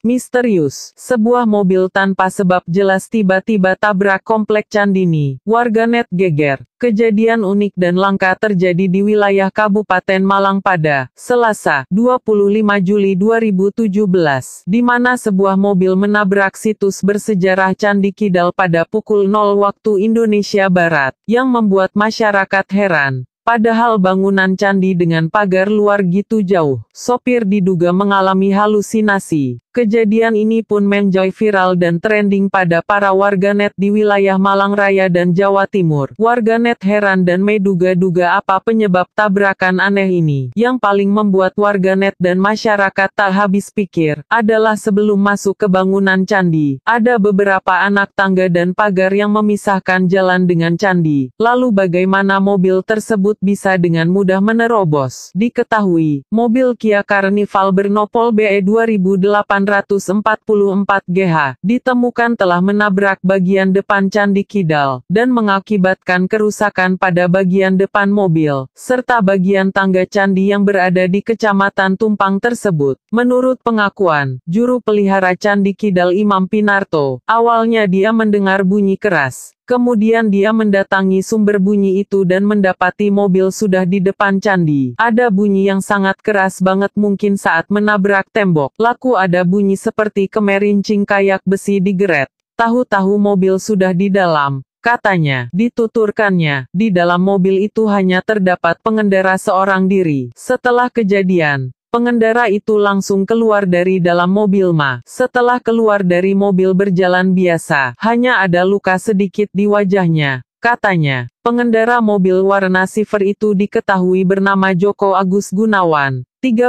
Misterius, sebuah mobil tanpa sebab jelas tiba-tiba tabrak komplek Candini, warganet geger. Kejadian unik dan langka terjadi di wilayah Kabupaten Malang pada Selasa, 25 Juli 2017, di mana sebuah mobil menabrak situs bersejarah Candi Kidal pada pukul 0 waktu Indonesia Barat, yang membuat masyarakat heran. Padahal bangunan candi dengan pagar luar gitu jauh, sopir diduga mengalami halusinasi. Kejadian ini pun menjadi viral dan trending pada para warganet di wilayah Malang Raya dan Jawa Timur. Warganet heran dan meduga-duga apa penyebab tabrakan aneh ini. Yang paling membuat warganet dan masyarakat tak habis pikir adalah sebelum masuk ke bangunan candi, ada beberapa anak tangga dan pagar yang memisahkan jalan dengan candi. Lalu bagaimana mobil tersebut bisa dengan mudah menerobos. Diketahui, mobil Kia Carnival bernopol BE 2844 GH ditemukan telah menabrak bagian depan Candi Kidal dan mengakibatkan kerusakan pada bagian depan mobil serta bagian tangga candi yang berada di Kecamatan Tumpang tersebut. Menurut pengakuan juru pelihara Candi Kidal Imam Pinarto, awalnya dia mendengar bunyi keras Kemudian dia mendatangi sumber bunyi itu dan mendapati mobil sudah di depan candi. Ada bunyi yang sangat keras banget mungkin saat menabrak tembok. Laku ada bunyi seperti kemerincing kayak besi digeret. Tahu-tahu mobil sudah di dalam. Katanya, dituturkannya, di dalam mobil itu hanya terdapat pengendara seorang diri. Setelah kejadian, Pengendara itu langsung keluar dari dalam mobil Ma. Setelah keluar dari mobil berjalan biasa, hanya ada luka sedikit di wajahnya. Katanya, pengendara mobil warna silver itu diketahui bernama Joko Agus Gunawan, 35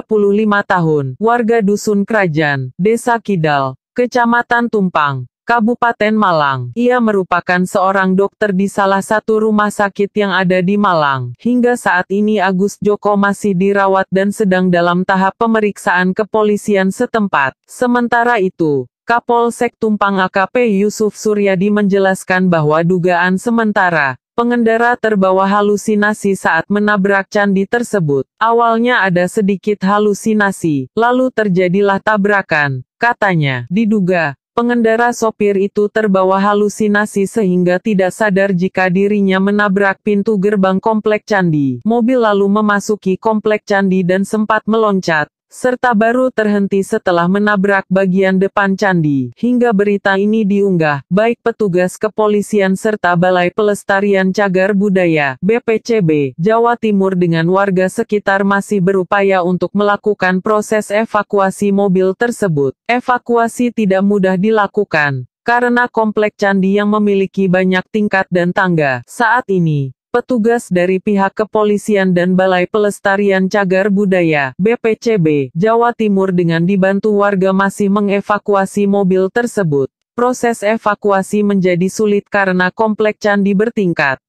tahun, warga Dusun Kerajaan, Desa Kidal, Kecamatan Tumpang. Kabupaten Malang. Ia merupakan seorang dokter di salah satu rumah sakit yang ada di Malang. Hingga saat ini Agus Joko masih dirawat dan sedang dalam tahap pemeriksaan kepolisian setempat. Sementara itu, Kapolsek Tumpang AKP Yusuf Suryadi menjelaskan bahwa dugaan sementara, pengendara terbawa halusinasi saat menabrak candi tersebut. Awalnya ada sedikit halusinasi, lalu terjadilah tabrakan, katanya. Diduga, Pengendara sopir itu terbawa halusinasi sehingga tidak sadar jika dirinya menabrak pintu gerbang komplek candi. Mobil lalu memasuki komplek candi dan sempat meloncat serta baru terhenti setelah menabrak bagian depan candi. Hingga berita ini diunggah, baik petugas kepolisian serta Balai Pelestarian Cagar Budaya (BPCB) Jawa Timur dengan warga sekitar masih berupaya untuk melakukan proses evakuasi mobil tersebut. Evakuasi tidak mudah dilakukan karena komplek candi yang memiliki banyak tingkat dan tangga. Saat ini Petugas dari pihak kepolisian dan Balai Pelestarian Cagar Budaya, BPCB, Jawa Timur dengan dibantu warga masih mengevakuasi mobil tersebut. Proses evakuasi menjadi sulit karena komplek candi bertingkat.